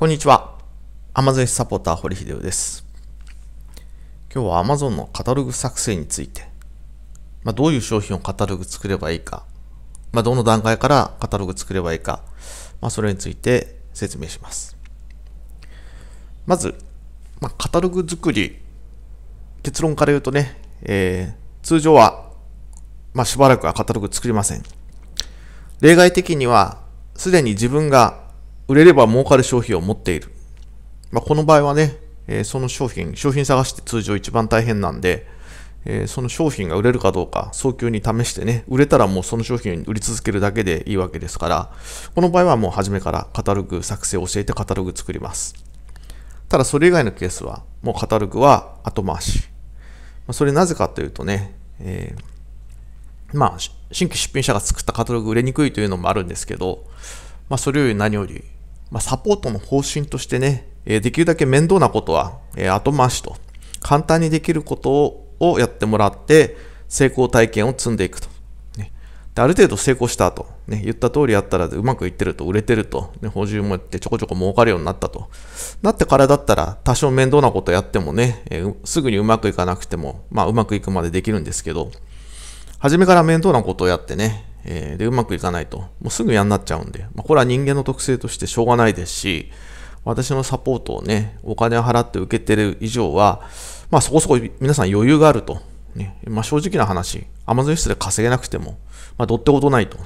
こんにちは。アマゾンサポーター堀秀夫です。今日は Amazon のカタログ作成について、まあ、どういう商品をカタログ作ればいいか、まあ、どの段階からカタログ作ればいいか、まあ、それについて説明します。まず、まあ、カタログ作り、結論から言うとね、えー、通常は、まあ、しばらくはカタログ作りません。例外的には、すでに自分が売れれば儲かる商品を持っている。まあ、この場合はね、えー、その商品、商品探して通常一番大変なんで、えー、その商品が売れるかどうか早急に試してね、売れたらもうその商品売り続けるだけでいいわけですから、この場合はもう初めからカタログ作成を教えてカタログ作ります。ただそれ以外のケースは、もうカタログは後回し。まあ、それなぜかというとね、えー、まあ、新規出品者が作ったカタログ売れにくいというのもあるんですけど、まあ、それより何より、まあ、サポートの方針としてね、えできるだけ面倒なことは、え後回しと、簡単にできることをやってもらって、成功体験を積んでいくと。ね、である程度成功した後、ね、言った通りやったらうまくいってると、売れてると、ね、補充もやってちょこちょこ儲かるようになったと。なってからだったら、多少面倒なことやってもね、えすぐにうまくいかなくても、まあうまくいくまでできるんですけど、初めから面倒なことをやってね、えー、で、うまくいかないと、もうすぐ嫌になっちゃうんで、まあ、これは人間の特性としてしょうがないですし、私のサポートをね、お金を払って受けてる以上は、まあそこそこ皆さん余裕があると。ね、まあ正直な話、アマゾン室で稼げなくても、まあどってことないと。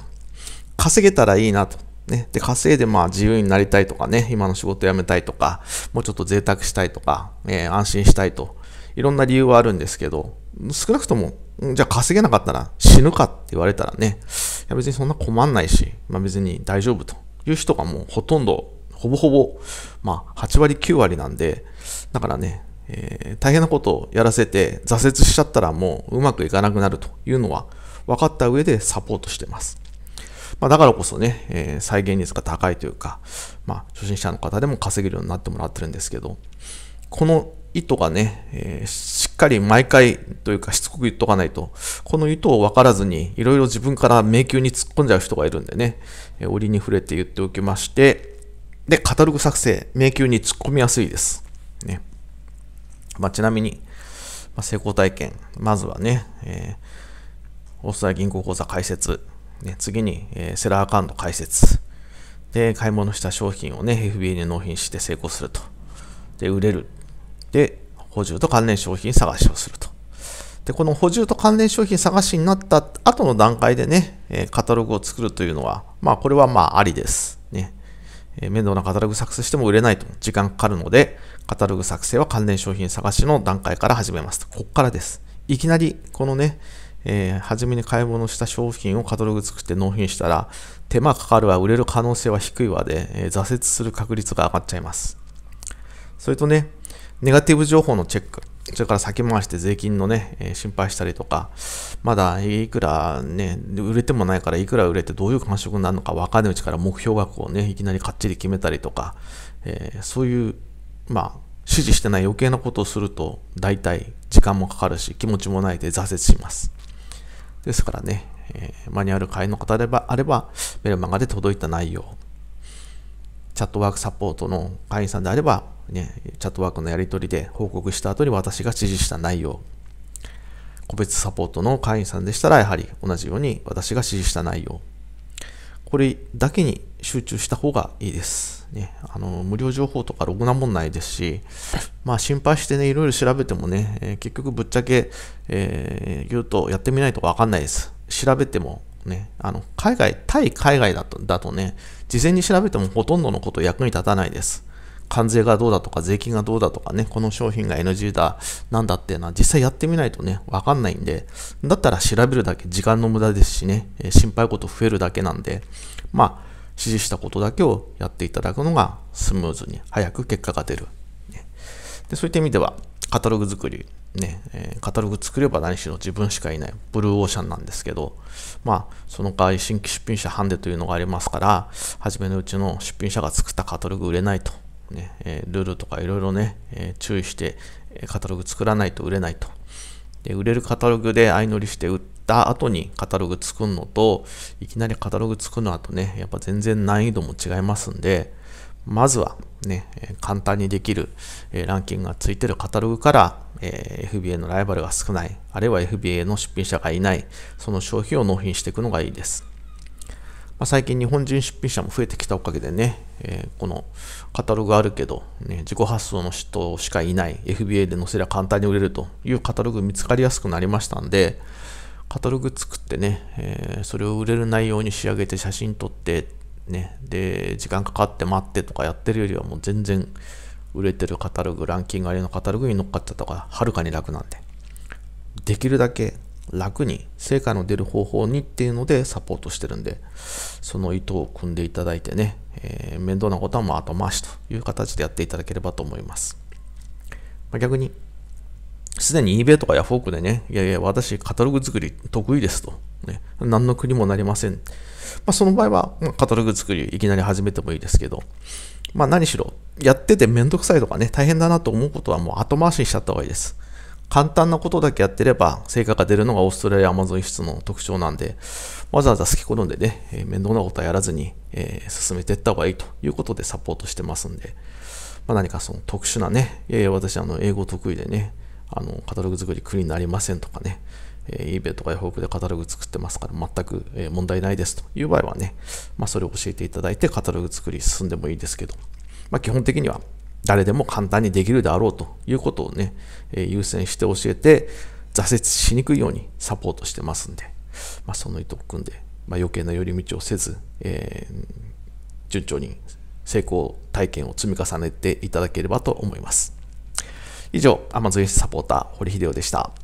稼げたらいいなと。ね、で、稼いでまあ自由になりたいとかね、今の仕事辞めたいとか、もうちょっと贅沢したいとか、えー、安心したいと。いろんな理由はあるんですけど、少なくとも、じゃあ稼げなかったら死ぬかって言われたらね、いや別にそんな困んないし、まあ、別に大丈夫という人がもうほとんど、ほぼほぼ、まあ、8割、9割なんで、だからね、えー、大変なことをやらせて挫折しちゃったらもううまくいかなくなるというのは分かった上でサポートしてます。まあ、だからこそね、えー、再現率が高いというか、まあ、初心者の方でも稼げるようになってもらってるんですけど、この糸がね、えー、しっかり毎回というかしつこく言っとかないと、この意図を分からずに、いろいろ自分から迷宮に突っ込んじゃう人がいるんでね、えー、折に触れて言っておきまして、で、カタログ作成、迷宮に突っ込みやすいです。ね。まあ、ちなみに、まあ、成功体験、まずはね、えー、オーストラリア銀行口座開設、ね、次に、えー、セラーアカウント開設、で、買い物した商品をね、FBA に納品して成功すると。で、売れる。で、補充と関連商品探しをすると。で、この補充と関連商品探しになった後の段階でね、えカタログを作るというのは、まあこれはまあありです。ね。え面倒なカタログ作成しても売れないと時間かかるので、カタログ作成は関連商品探しの段階から始めますと。ここからです。いきなり、このね、えー、初めに買い物した商品をカタログ作って納品したら、手間かかるわ、売れる可能性は低いわで、えー、挫折する確率が上がっちゃいます。それとね、ネガティブ情報のチェック、それから先回して税金のね、えー、心配したりとか、まだいくらね、売れてもないから、いくら売れてどういう感触になるのか分かんないうちから目標額をね、いきなりかっちり決めたりとか、えー、そういう、まあ、指示してない余計なことをすると、大体時間もかかるし、気持ちもないで挫折します。ですからね、えー、マニュアル会の方であれば、メルマガで届いた内容、チャットワークサポートの会員さんであれば、ね、チャットワークのやり取りで報告した後に私が指示した内容、個別サポートの会員さんでしたら、やはり同じように私が指示した内容、これだけに集中した方がいいです。ね、あの無料情報とかろくなもんないですし、まあ、心配してね、いろいろ調べてもね、えー、結局ぶっちゃけ、えー、言うとやってみないとわかんないです。調べてもね、あの海外、対海外だとだとね、事前に調べてもほとんどのこと役に立たないです。関税がどうだとか、税金がどうだとかね、この商品が NG だ、なんだっていうのは実際やってみないとね、わかんないんで、だったら調べるだけ時間の無駄ですしね、え心配事増えるだけなんで、まあ、指示したことだけをやっていただくのがスムーズに、早く結果が出る。ね、でそういった意味では、カタログ作り、ね、えカタログ作れば何しろ自分しかいないブルーオーシャンなんですけど、まあ、その代わり新規出品者ハンデというのがありますから、初めのうちの出品者が作ったカタログ売れないとね、えルールとかいろいろね、え注意して、カタログ作らないと売れないと。で、売れるカタログで相乗りして売った後にカタログ作るのと、いきなりカタログ作るのはとね、やっぱ全然難易度も違いますんで、まずはね、簡単にできる、えランキングがついてるカタログから、え FBA のライバルが少ない、あるいは FBA の出品者がいない、その商品を納品していくのがいいです。ま最近日本人出品者も増えてきたおかげでね、えー、このカタログあるけど、ね、自己発送の人しかいない FBA で載せりゃ簡単に売れるというカタログ見つかりやすくなりましたんでカタログ作ってね、えー、それを売れる内容に仕上げて写真撮ってねで時間かかって待ってとかやってるよりはもう全然売れてるカタログランキングありのカタログに乗っかっちゃった方がはるかに楽なんでできるだけ楽に成果の出る方法にっていうのでサポートしてるんで、その意図を組んでいただいてね、えー、面倒なことはもう後回しという形でやっていただければと思います。まあ、逆に、すでに eBay とかヤフオクでね、いやいや、私カタログ作り得意ですと。ね、何の国もなりません。まあ、その場合は、カタログ作りいきなり始めてもいいですけど、まあ何しろ、やってて面倒くさいとかね、大変だなと思うことはもう後回しにしちゃった方がいいです。簡単なことだけやってれば成果が出るのがオーストラリアアマゾン輸出の特徴なんで、わざわざ好き好んでね、えー、面倒なことはやらずに、えー、進めていった方がいいということでサポートしてますんで、まあ、何かその特殊なね、いや私あの英語得意でね、あのカタログ作り苦になりませんとかね、えー、eBay とかヤフオクでカタログ作ってますから全く、え問題ないですという場合はね、まあ、それを教えていただいてカタログ作り進んでもいいですけど、まあ、基本的には誰でも簡単にできるであろうということをね、え優先して教えて、挫折しにくいようにサポートしてますんで、まあ、その意図を組んで、まあ、余計な寄り道をせず、えー、順調に成功体験を積み重ねていただければと思います。以上、Amazon サポーター、堀秀夫でした。